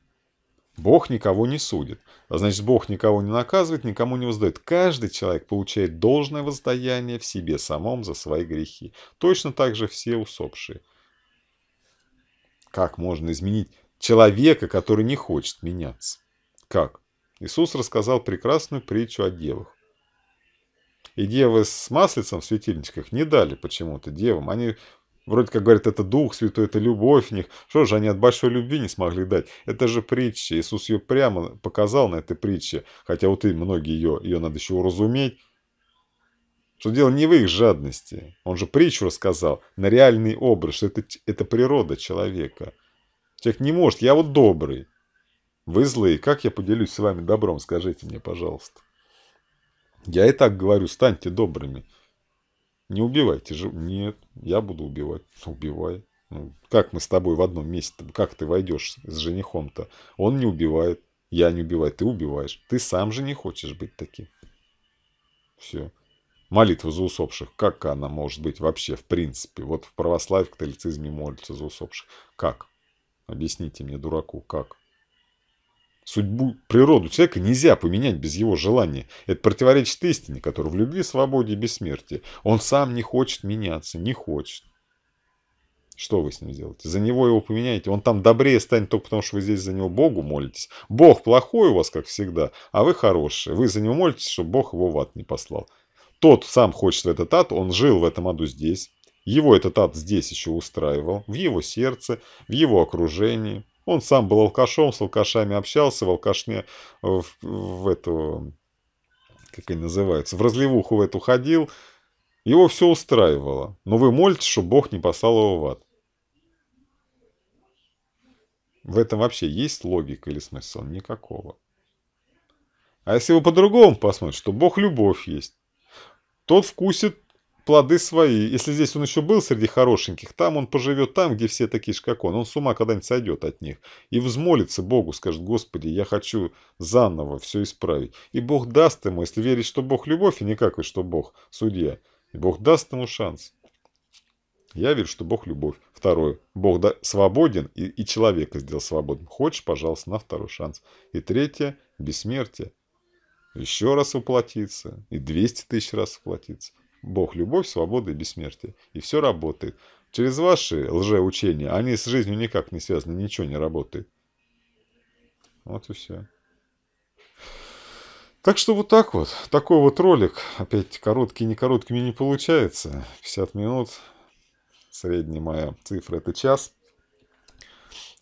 Бог никого не судит. А значит, Бог никого не наказывает, никому не воздает. Каждый человек получает должное воздаяние в себе самом за свои грехи. Точно так же все усопшие. Как можно изменить человека, который не хочет меняться? Как? Иисус рассказал прекрасную притчу о девах. И девы с маслицем в светильничках не дали почему-то девам. Они Вроде как говорят, это Дух Святой, это любовь в них. Что же они от большой любви не смогли дать? Это же притча. Иисус ее прямо показал на этой притче. Хотя вот и многие ее, ее надо еще уразуметь. Что дело не в их жадности. Он же притчу рассказал на реальный образ, что это, это природа человека. Человек не может, я вот добрый. Вы злые, как я поделюсь с вами добром, скажите мне, пожалуйста. Я и так говорю, станьте добрыми. Не убивайте же. Нет, я буду убивать. Убивай. Ну, как мы с тобой в одном месте? Как ты войдешь с женихом-то? Он не убивает. Я не убиваю. Ты убиваешь. Ты сам же не хочешь быть таким. Все. Молитва за усопших. Как она может быть вообще в принципе? Вот в православии, в католицизме молится за усопших. Как? Объясните мне, дураку, как? Судьбу, природу человека нельзя поменять без его желания. Это противоречит истине, которая в любви, свободе и бессмертии. Он сам не хочет меняться, не хочет. Что вы с ним делаете? За него его поменяете. Он там добрее станет только потому, что вы здесь за него Богу молитесь. Бог плохой у вас, как всегда, а вы хорошие. Вы за него молитесь, чтобы Бог его в ад не послал. Тот сам хочет в этот ад, он жил в этом аду здесь. Его этот ад здесь еще устраивал, в его сердце, в его окружении. Он сам был алкашом, с алкашами общался, в алкашне, э, в, в эту, как они называются, в разливуху в эту ходил. Его все устраивало. Но вы молитесь, чтобы Бог не послал его в ад. В этом вообще есть логика или смысл? Никакого. А если вы по-другому посмотрите, что Бог любовь есть, тот вкусит плоды свои. Если здесь он еще был среди хорошеньких, там он поживет там, где все такие же, как он. Он с ума когда-нибудь сойдет от них. И взмолится Богу, скажет, Господи, я хочу заново все исправить. И Бог даст ему, если верить, что Бог любовь, и никакой, что Бог судья. И Бог даст ему шанс. Я верю, что Бог любовь. Второе. Бог да, свободен и, и человека сделал свободным. Хочешь, пожалуйста, на второй шанс. И третье. Бессмертие. Еще раз воплотиться. И 200 тысяч раз воплотиться. Бог – любовь, свобода и бессмертие. И все работает. Через ваши лжеучения, они с жизнью никак не связаны, ничего не работает. Вот и все. Так что вот так вот. Такой вот ролик. Опять короткий, не короткими не получается. 50 минут. Средняя моя цифра это час.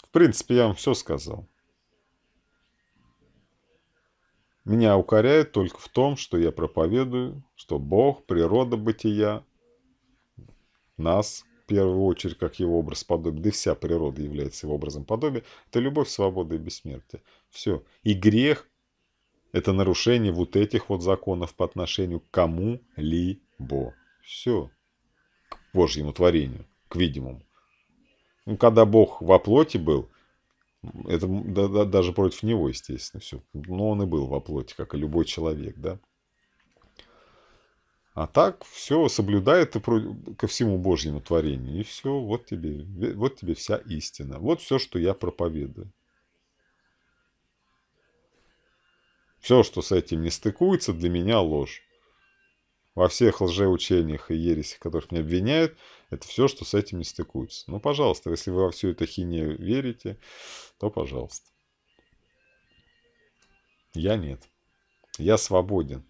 В принципе, я вам все сказал. Меня укоряют только в том, что я проповедую, что Бог, природа бытия, нас, в первую очередь, как его образ подобия, да и вся природа является его образом подобия, это любовь, свобода и бессмертие. Все. И грех – это нарушение вот этих вот законов по отношению к кому-либо. Все. К Божьему творению, к видимому. Ну, когда Бог во плоти был – это да, да, даже против него, естественно, все. Но ну, он и был во плоти, как и любой человек, да. А так все соблюдает и ко всему Божьему творению. И все, вот тебе, вот тебе вся истина. Вот все, что я проповедую. Все, что с этим не стыкуется, для меня ложь во всех лжеучениях и ересях, которых меня обвиняют, это все, что с этим не стыкуется. Ну, пожалуйста, если вы во всю эту хинею верите, то пожалуйста. Я нет. Я свободен.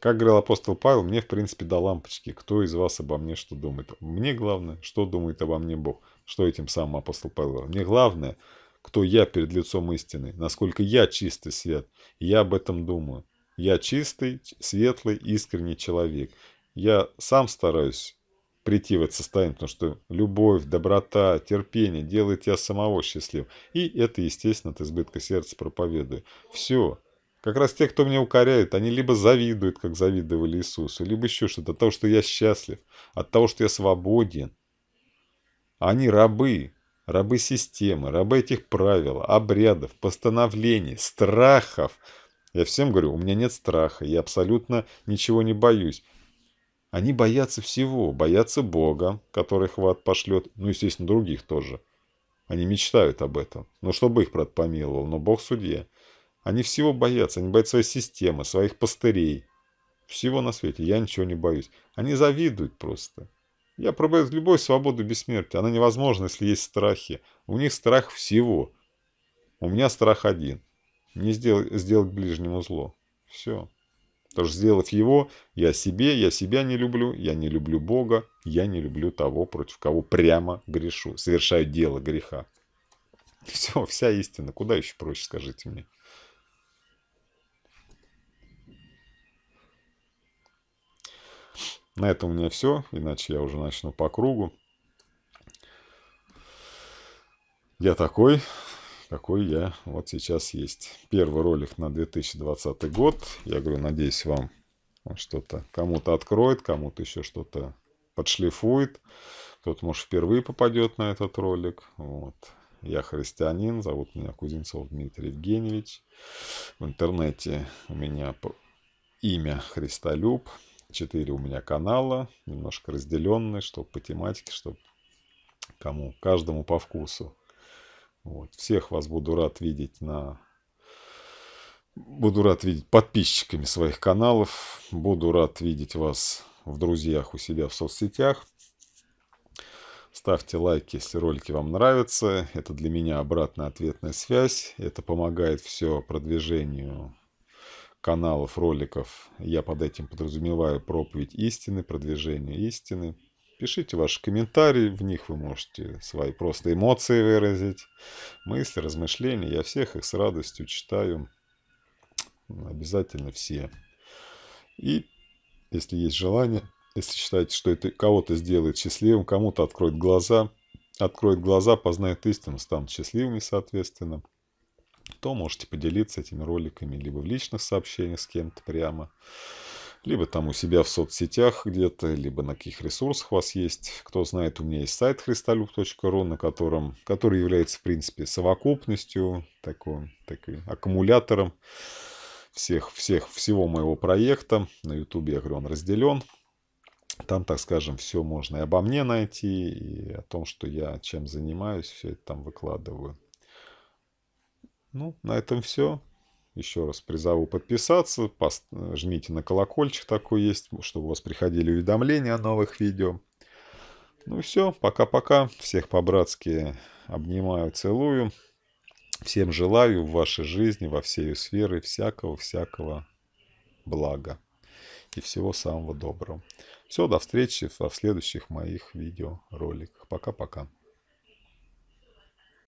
Как говорил апостол Павел, мне, в принципе, до лампочки, кто из вас обо мне что думает. Мне главное, что думает обо мне Бог. Что этим самым апостол Павел говорил. Мне главное, кто я перед лицом истины, насколько я чистый свет. Я об этом думаю. Я чистый, светлый, искренний человек. Я сам стараюсь прийти в это состояние, потому что любовь, доброта, терпение делает тебя самого счастливым. И это, естественно, от избытка сердца проповедую. Все. Как раз те, кто меня укоряет, они либо завидуют, как завидовали Иисусу, либо еще что-то от того, что я счастлив, от того, что я свободен. Они рабы, рабы системы, рабы этих правил, обрядов, постановлений, страхов, я всем говорю, у меня нет страха, я абсолютно ничего не боюсь. Они боятся всего, боятся Бога, который хват пошлет, ну, естественно, других тоже. Они мечтают об этом. Ну, чтобы их, брат, помиловал, но Бог судья. Они всего боятся, они боятся своей системы, своих пастырей. Всего на свете, я ничего не боюсь. Они завидуют просто. Я пробую любой свободу бессмертия. Она невозможна, если есть страхи. У них страх всего. У меня страх один – не сделал, сделать ближнему зло. Все. Потому что сделав его, я себе, я себя не люблю, я не люблю Бога, я не люблю того, против кого прямо грешу, совершаю дело греха. Все, вся истина. Куда еще проще, скажите мне? На этом у меня все, иначе я уже начну по кругу. Я такой, какой я вот сейчас есть. Первый ролик на 2020 год. Я говорю, надеюсь, вам что-то кому-то откроет, кому-то еще что-то подшлифует. тот может, впервые попадет на этот ролик. Вот. Я христианин, зовут меня Кузнецов Дмитрий Евгеньевич. В интернете у меня имя Христолюб. Четыре у меня канала, немножко разделенные, чтобы по тематике, чтобы кому, каждому по вкусу. Вот. Всех вас буду рад видеть на... Буду рад видеть подписчиками своих каналов. Буду рад видеть вас в друзьях у себя в соцсетях. Ставьте лайки, если ролики вам нравятся. Это для меня обратная ответная связь. Это помогает все продвижению каналов, роликов. Я под этим подразумеваю проповедь истины, продвижение истины. Пишите ваши комментарии, в них вы можете свои просто эмоции выразить, мысли, размышления. Я всех их с радостью читаю. Обязательно все. И если есть желание, если считаете, что это кого-то сделает счастливым, кому-то откроет глаза, откроет глаза, познает истину, станут счастливыми, соответственно, то можете поделиться этими роликами либо в личных сообщениях с кем-то прямо, либо там у себя в соцсетях где-то, либо на каких ресурсах у вас есть. Кто знает, у меня есть сайт христолюб.ру, на котором, который является, в принципе, совокупностью, такой, такой аккумулятором всех, всех, всего моего проекта. На YouTube, я говорю, он разделен. Там, так скажем, все можно и обо мне найти, и о том, что я чем занимаюсь, все это там выкладываю. Ну, на этом все еще раз призову подписаться, пост... жмите на колокольчик такой есть, чтобы у вас приходили уведомления о новых видео. Ну все, пока-пока, всех по-братски обнимаю, целую. Всем желаю в вашей жизни, во всей ее сферы всякого-всякого блага и всего самого доброго. Все, до встречи в следующих моих видеороликах. Пока-пока.